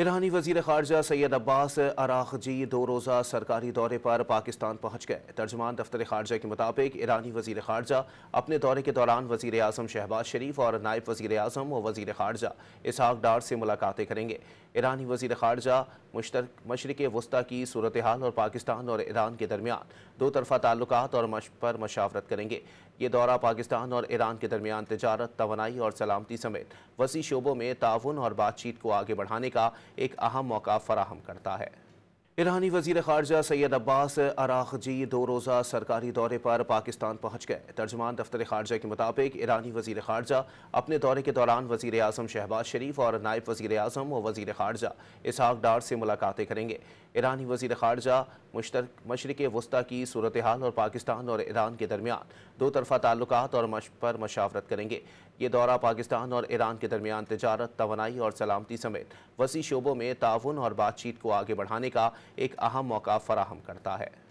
ईरानी वजीर खारजा सैयद अब्बास अराखजी दो रोज़ा सरकारी दौरे पर पाकिस्तान पहुँच गए तर्जमान दफ्तर खारजा के मुताबिक ईरानी वजीर खारजा अपने दौरे के दौरान वजीर अजम शहबाज शरीफ और नायब वजीर अजम व वजीर खारजा इसहाक डार से मुलाकातें करेंगे ईरानी वजीर खारजा मुश्तर मशरक वस्ती की सूरत हाल और पाकिस्तान और ईरान के दरमियान दो तरफा ताल्लुक और मश, पर मशावरत करेंगे ये दौरा पाकिस्तान और ईरान के दरमियान तजारत तोनाई और सलामती समेत वसी शोबों में ताउन और बातचीत को आगे बढ़ाने का एक अहम मौका फराहम करता है ईरानी वजीर खारजा सैयद अब्बास अराखजी दो रोज़ा सरकारी दौरे पर पाकिस्तान पहुँच गए तर्जमान दफ्तर खारजा के मुताबिक ईरानी वजीर खारजा अपने दौरे के दौरान वजीर अजम शहबाज शरीफ और नायब वजीर अजम व वजीर खारजा इसहाक डार से मुलाकातें करेंगे ईरानी वजीर खारजा मुश्तर मशरक वस्ती की सूरत हाल और पाकिस्तान और ईरान के दरमियान दो तरफ़ा ताल्लुक और मश, पर मशावरत करेंगे ये दौरा पाकिस्तान और ईरान के दरमियान तजारत तोनाई और सलामती समेत वसी शोबों में ताउन और बातचीत को आगे बढ़ाने का एक अहम मौका फराहम करता है